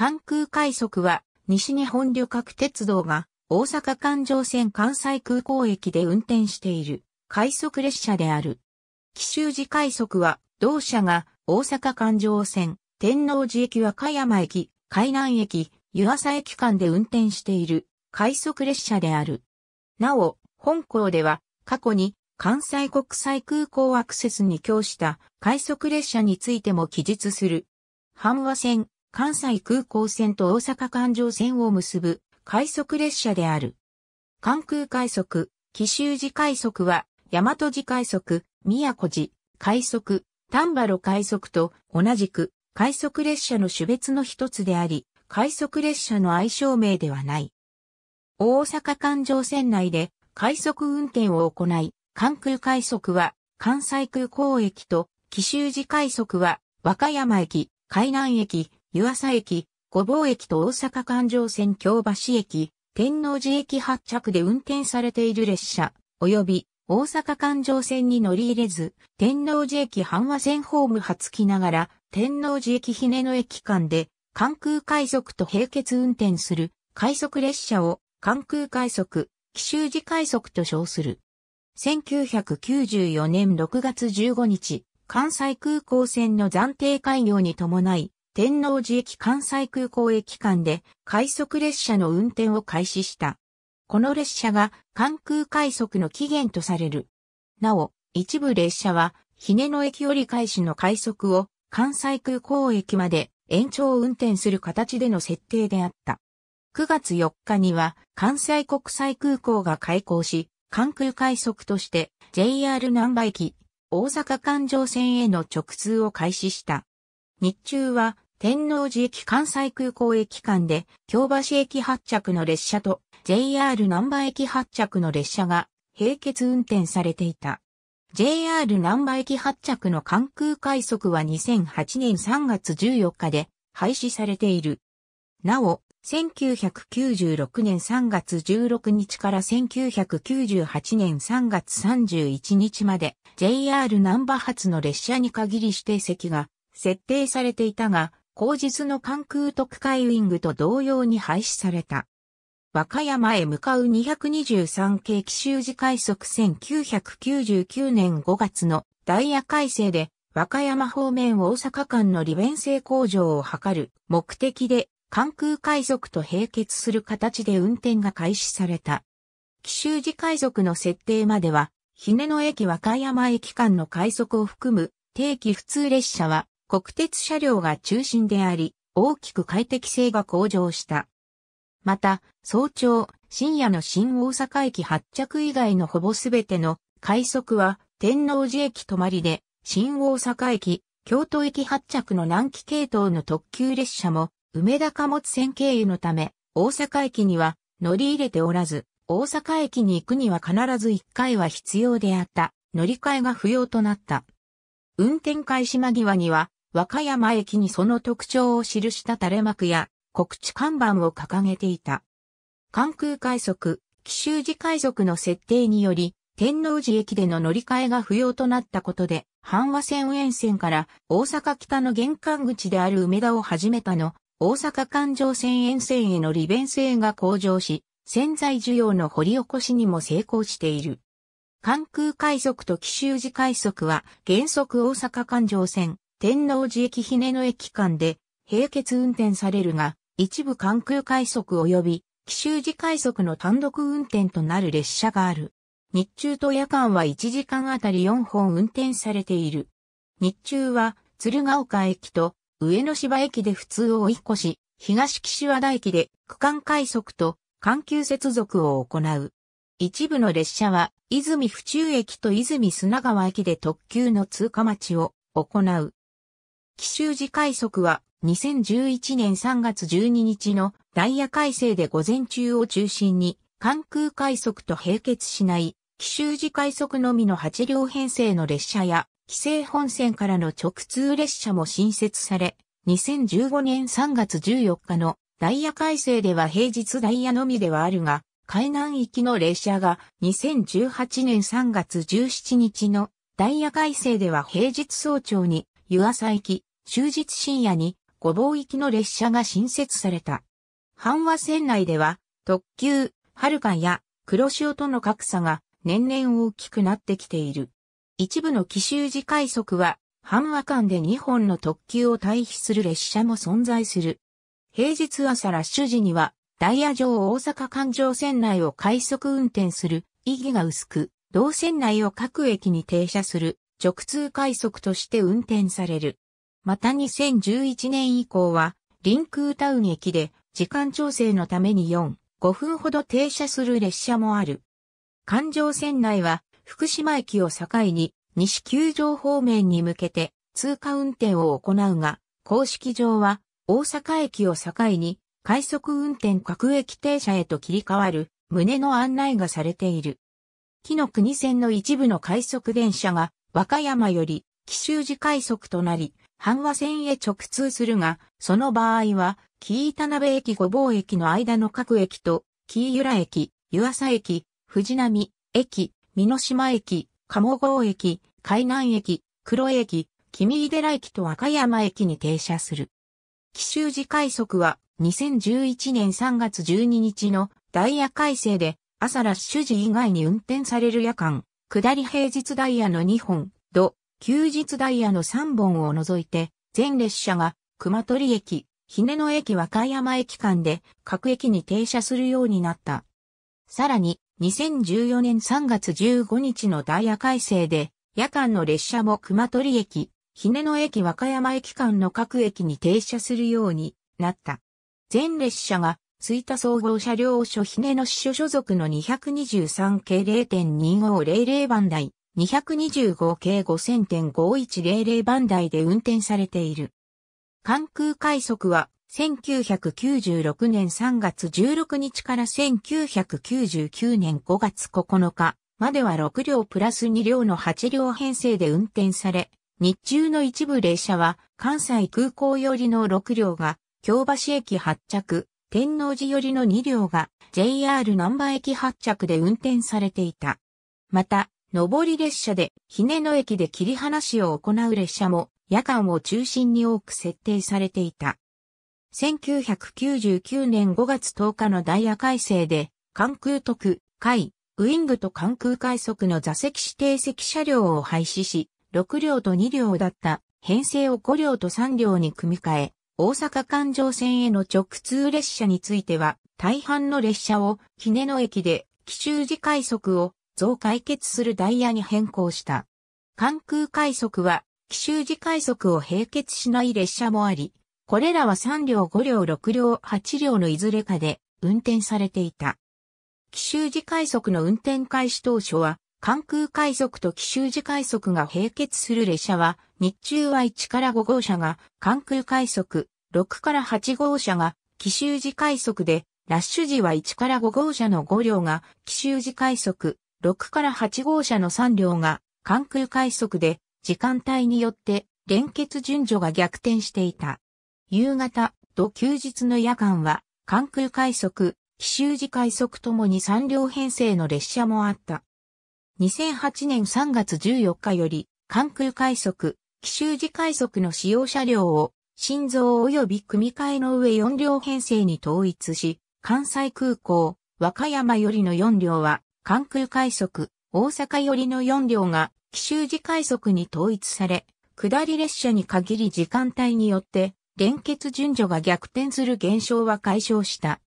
関空快速は西日本旅客鉄道が大阪環状線関西空港駅で運転している快速列車である。紀州時快速は同社が大阪環状線天王寺駅和歌山駅、海南駅、湯浅駅間で運転している快速列車である。なお、本校では過去に関西国際空港アクセスに供した快速列車についても記述する。阪和線、関西空港線と大阪環状線を結ぶ快速列車である。関空快速、紀州寺快速は、大和寺快速、宮古寺、快速、丹波路快速と同じく快速列車の種別の一つであり、快速列車の愛称名ではない。大阪環状線内で快速運転を行い、関空快速は関西空港駅と紀州寺快速は和歌山駅、海南駅、湯浅駅、御坊駅と大阪環状線京橋駅、天王寺駅発着で運転されている列車、及び大阪環状線に乗り入れず、天王寺駅阪和線ホーム発きながら、天王寺駅ひねの駅間で、関空快速と並結運転する快速列車を関空快速、奇襲時快速と称する。1994年6月15日、関西空港線の暫定開業に伴い、天王寺駅関西空港駅間で快速列車の運転を開始した。この列車が関空快速の起源とされる。なお、一部列車は、ね野駅折り返しの快速を関西空港駅まで延長運転する形での設定であった。9月4日には関西国際空港が開港し、関空快速として JR 南波駅、大阪環状線への直通を開始した。日中は天王寺駅関西空港駅間で、京橋駅発着の列車と JR 南波駅発着の列車が並結運転されていた。JR 南波駅発着の関空快速は2008年3月14日で廃止されている。なお、1996年3月16日から1998年3月31日まで JR 南波発の列車に限り指定席が設定されていたが、後日の関空特快ウィングと同様に廃止された。和歌山へ向かう223系奇襲時快速1999年5月のダイヤ改正で和歌山方面大阪間の利便性向上を図る目的で関空快速と並結する形で運転が開始された。奇襲時快速の設定までは、日根野駅和歌山駅間の快速を含む定期普通列車は国鉄車両が中心であり、大きく快適性が向上した。また、早朝、深夜の新大阪駅発着以外のほぼすべての快速は天王寺駅止まりで、新大阪駅、京都駅発着の南紀系統の特急列車も、梅田貨物線経由のため、大阪駅には乗り入れておらず、大阪駅に行くには必ず1回は必要であった、乗り換えが不要となった。運転開始間際には、和歌山駅にその特徴を記した垂れ幕や告知看板を掲げていた。関空快速、紀州寺快速の設定により、天王寺駅での乗り換えが不要となったことで、阪和線沿線から大阪北の玄関口である梅田をはじめたの、大阪環状線沿線への利便性が向上し、潜在需要の掘り起こしにも成功している。関空快速と紀州寺快速は原則大阪環状線、天王寺駅ひねの駅間で並結運転されるが、一部関空快速及び奇襲時快速の単独運転となる列車がある。日中と夜間は1時間あたり4本運転されている。日中は鶴岡駅と上野芝駅で普通を追い越し、東岸和田駅で区間快速と環球接続を行う。一部の列車は、泉府中駅と泉砂川駅で特急の通過待ちを行う。奇襲時快速は2011年3月12日のダイヤ改正で午前中を中心に関空快速と並結しない奇襲時快速のみの8両編成の列車や規制本線からの直通列車も新設され2015年3月14日のダイヤ改正では平日ダイヤのみではあるが海南行きの列車が2018年3月17日のダイヤ改正では平日早朝に湯浅行き、終日深夜にごぼう行きの列車が新設された。阪和線内では特急、はるかや黒潮との格差が年々大きくなってきている。一部の奇襲時快速は阪和間で2本の特急を退避する列車も存在する。平日朝ラッシュ時にはダイヤ上大阪環状線内を快速運転する意義が薄く、同線内を各駅に停車する直通快速として運転される。また2011年以降は、臨空タウン駅で、時間調整のために4、5分ほど停車する列車もある。環状線内は、福島駅を境に、西九条方面に向けて、通過運転を行うが、公式上は、大阪駅を境に、快速運転各駅停車へと切り替わる、旨の案内がされている。木の国線の一部の快速電車が、和歌山より、奇襲時快速となり、阪和線へ直通するが、その場合は、紀伊田辺駅御坊駅の間の各駅と、紀伊浦駅、湯浅駅、藤波駅、美島駅、鴨郷駅、海南駅、黒駅、君井寺駅と和歌山駅に停車する。奇襲時快速は2011年3月12日のダイヤ改正で朝ラッシュ時以外に運転される夜間、下り平日ダイヤの2本、土、休日ダイヤの3本を除いて、全列車が熊取駅、ね野駅和歌山駅間で各駅に停車するようになった。さらに、2014年3月15日のダイヤ改正で、夜間の列車も熊取駅、ね野駅和歌山駅間の各駅に停車するようになった。全列車が、吹田総合車両所姫野支所所属の223系0.2500番台、225系5000.5100番台で運転されている。関空快速は1996年3月16日から1999年5月9日までは6両プラス2両の8両編成で運転され、日中の一部列車は関西空港寄りの6両が京橋駅発着、天王寺寄りの2両が JR 南波駅発着で運転されていた。また、上り列車で、ね野駅で切り離しを行う列車も、夜間を中心に多く設定されていた。1999年5月10日のダイヤ改正で、関空特、海、ウイングと関空快速の座席指定席車両を廃止し、6両と2両だった編成を5両と3両に組み替え、大阪環状線への直通列車については、大半の列車を、姫野駅で、奇襲時快速を、増解決するダイヤに変更した。関空快速は、奇襲時快速を並結しない列車もあり、これらは3両5両6両8両のいずれかで運転されていた。奇襲時快速の運転開始当初は、関空快速と奇襲時快速が並結する列車は、日中は1から5号車が関空快速、6から8号車が奇襲時快速で、ラッシュ時は1から5号車の5両が奇襲時快速、6から8号車の3両が関空快速で時間帯によって連結順序が逆転していた。夕方と休日の夜間は関空快速、奇襲時快速ともに3両編成の列車もあった。2008年3月14日より関空快速、奇襲時快速の使用車両を心臓及び組み替えの上4両編成に統一し、関西空港、和歌山よりの4両は関空快速、大阪寄りの4両が、奇襲時快速に統一され、下り列車に限り時間帯によって、連結順序が逆転する現象は解消した。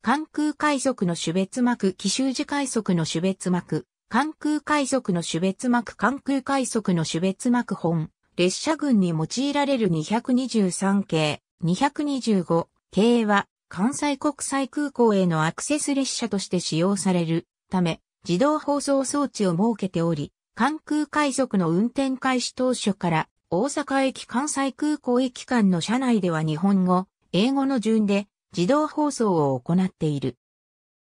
関空快速の種別膜、奇襲時快速の種別膜、関空快速の種別膜、関空快速の種別膜本、列車群に用いられる223系、225系は関西国際空港へのアクセス列車として使用されるため、自動放送装置を設けており、関空快速の運転開始当初から、大阪駅関西空港駅間の車内では日本語、英語の順で自動放送を行っている。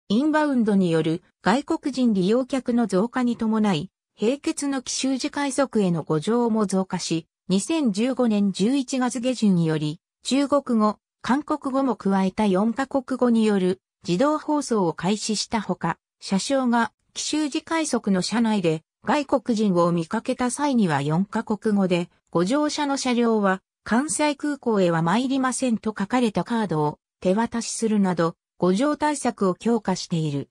インバウンドによる外国人利用客の増加に伴い、平血の奇襲時快速への誤乗も増加し、2015年11月下旬により、中国語、韓国語も加えた4カ国語による自動放送を開始したほか、車掌が奇襲時快速の車内で外国人を見かけた際には4カ国語で、ご乗車の車両は関西空港へは参りませんと書かれたカードを手渡しするなど、ご乗対策を強化している。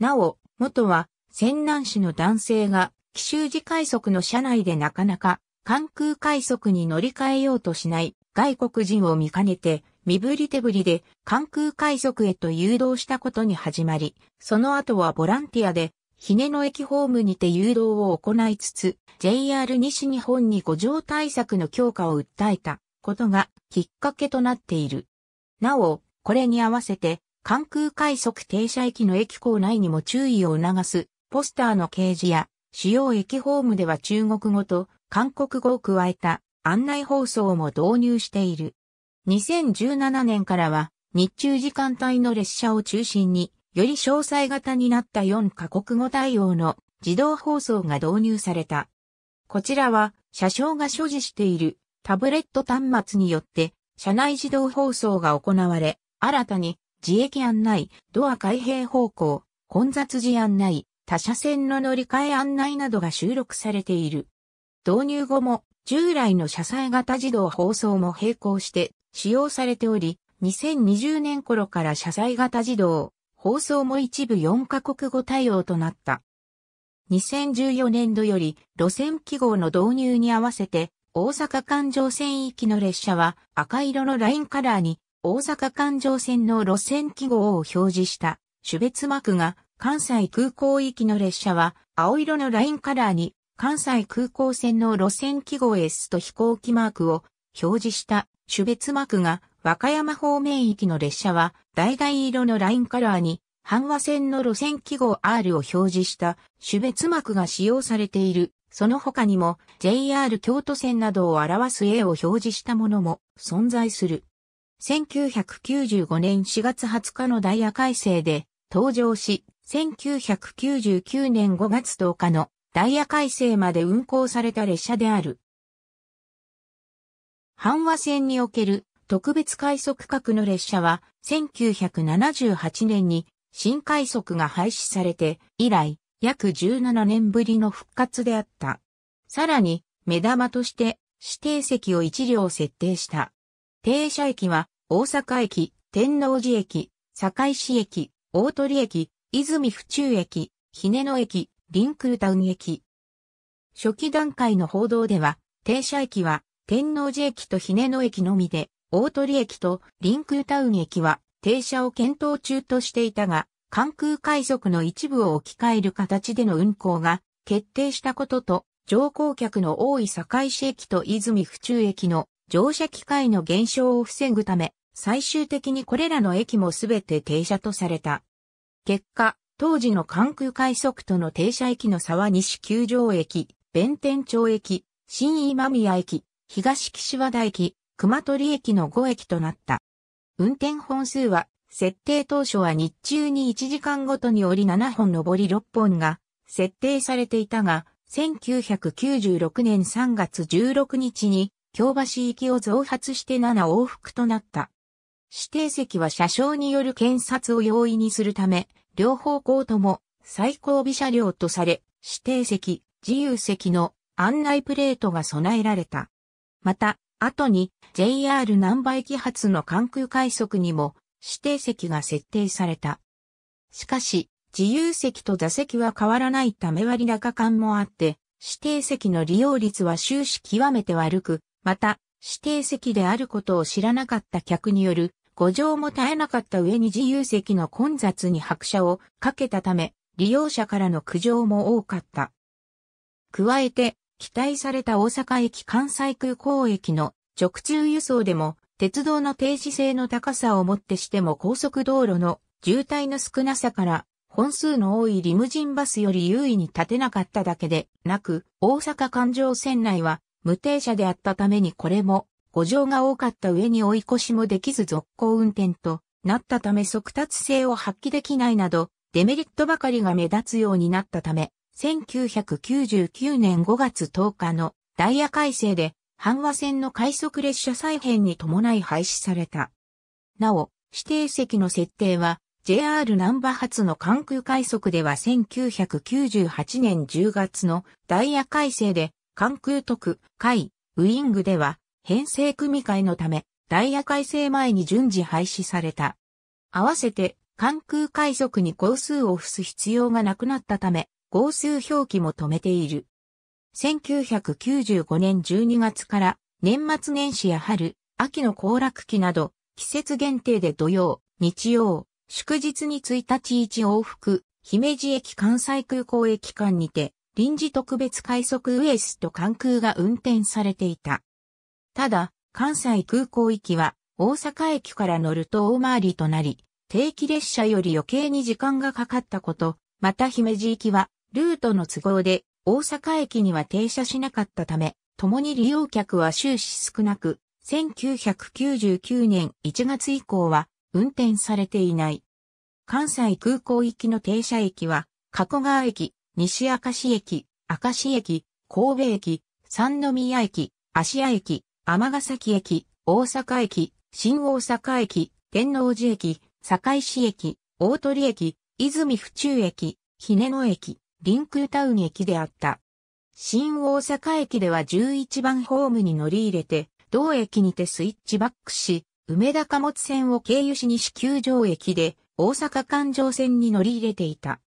なお、元は、泉南市の男性が、奇襲時快速の車内でなかなか、関空快速に乗り換えようとしない外国人を見かねて、身振り手振りで関空海賊へと誘導したことに始まり、その後はボランティアで、ね野駅ホームにて誘導を行いつつ、JR 西日本に五条対策の強化を訴えたことがきっかけとなっている。なお、これに合わせて、関空快速停車駅の駅構内にも注意を促すポスターの掲示や主要駅ホームでは中国語と韓国語を加えた案内放送も導入している。2017年からは日中時間帯の列車を中心により詳細型になった4カ国語対応の自動放送が導入された。こちらは車掌が所持しているタブレット端末によって車内自動放送が行われ、新たに自駅案内、ドア開閉方向、混雑時案内、他車線の乗り換え案内などが収録されている。導入後も従来の車載型自動放送も並行して使用されており、2020年頃から車載型自動放送も一部4カ国語対応となった。2014年度より路線記号の導入に合わせて大阪環状線域の列車は赤色のラインカラーに大阪環状線の路線記号を表示した種別幕が関西空港域の列車は青色のラインカラーに関西空港線の路線記号 S と飛行機マークを表示した種別膜が和歌山方面行きの列車は橙色のラインカラーに阪和線の路線記号 R を表示した種別膜が使用されている。その他にも JR 京都線などを表す A を表示したものも存在する。1995年4月20日のダイヤ改正で登場し、1999年5月10日のダイヤ改正まで運行された列車である。阪和線における特別快速角の列車は1978年に新快速が廃止されて以来約17年ぶりの復活であった。さらに目玉として指定席を1両設定した。停車駅は大阪駅、天王寺駅、堺市駅、大鳥駅、泉府中駅、日根野駅、リンクルタウン駅。初期段階の報道では、停車駅は天王寺駅とね野駅のみで、大鳥駅とリンクルタウン駅は停車を検討中としていたが、関空海賊の一部を置き換える形での運行が決定したことと、乗降客の多い堺市駅と泉府中駅の乗車機会の減少を防ぐため、最終的にこれらの駅もすべて停車とされた。結果、当時の関空快速との停車駅の差は西九条駅、弁天町駅、新今宮駅、東岸和田駅、熊取駅の5駅となった。運転本数は、設定当初は日中に1時間ごとに折り7本上り6本が設定されていたが、1996年3月16日に京橋行きを増発して7往復となった。指定席は車掌による検察を容易にするため、両方向とも最後尾車両とされ、指定席、自由席の案内プレートが備えられた。また、後に JR 南波駅発の関空快速にも指定席が設定された。しかし、自由席と座席は変わらないため割高感もあって、指定席の利用率は終始極めて悪く、また、指定席であることを知らなかった客による五条も絶えなかった上に自由席の混雑に拍車をかけたため、利用者からの苦情も多かった。加えて、期待された大阪駅関西空港駅の直通輸送でも、鉄道の停止性の高さをもってしても高速道路の渋滞の少なさから、本数の多いリムジンバスより優位に立てなかっただけでなく、大阪環状線内は無停車であったためにこれも誤乗が多かった上に追い越しもできず続行運転となったため速達性を発揮できないなど、デメリットばかりが目立つようになったため、1999年5月10日のダイヤ改正で、阪和線の快速列車再編に伴い廃止された。なお、指定席の設定は、JR 南波発の関空快速では1998年10月のダイヤ改正で、関空特、海、ウイングでは、編成組替えのため、ダイヤ改正前に順次廃止された。合わせて、関空快速に号数を付す必要がなくなったため、号数表記も止めている。1995年12月から年末年始や春、秋の行楽期など、季節限定で土曜、日曜、祝日に1日1往復、姫路駅関西空港駅間にて、臨時特別快速ウエスと関空が運転されていた。ただ、関西空港行きは、大阪駅から乗ると大回りとなり、定期列車より余計に時間がかかったこと、また姫路行きは、ルートの都合で、大阪駅には停車しなかったため、共に利用客は終始少なく、1999年1月以降は、運転されていない。関西空港行きの停車駅は、加古川駅、西明石駅、明石駅、神戸駅、三宮駅、芦屋駅、尼崎駅、大阪駅、新大阪駅、天王寺駅、堺市駅、大鳥駅、泉府中駅、姫野駅、臨空タウン駅であった。新大阪駅では11番ホームに乗り入れて、同駅にてスイッチバックし、梅田貨物線を経由し西球場駅で大阪環状線に乗り入れていた。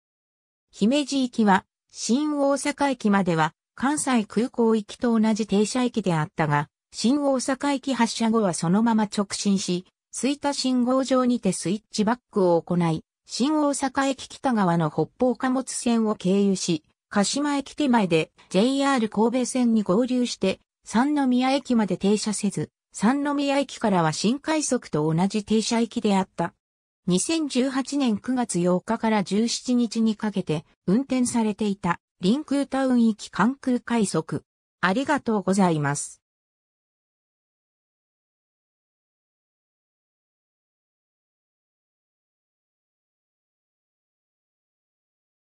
姫路行きは、新大阪駅までは関西空港行きと同じ停車駅であったが、新大阪駅発車後はそのまま直進し、吹田信号場にてスイッチバックを行い、新大阪駅北側の北方貨物線を経由し、鹿島駅手前で JR 神戸線に合流して、三宮駅まで停車せず、三宮駅からは新快速と同じ停車駅であった。2018年9月8日から17日にかけて運転されていた臨空タウン行き関空快速。ありがとうございます。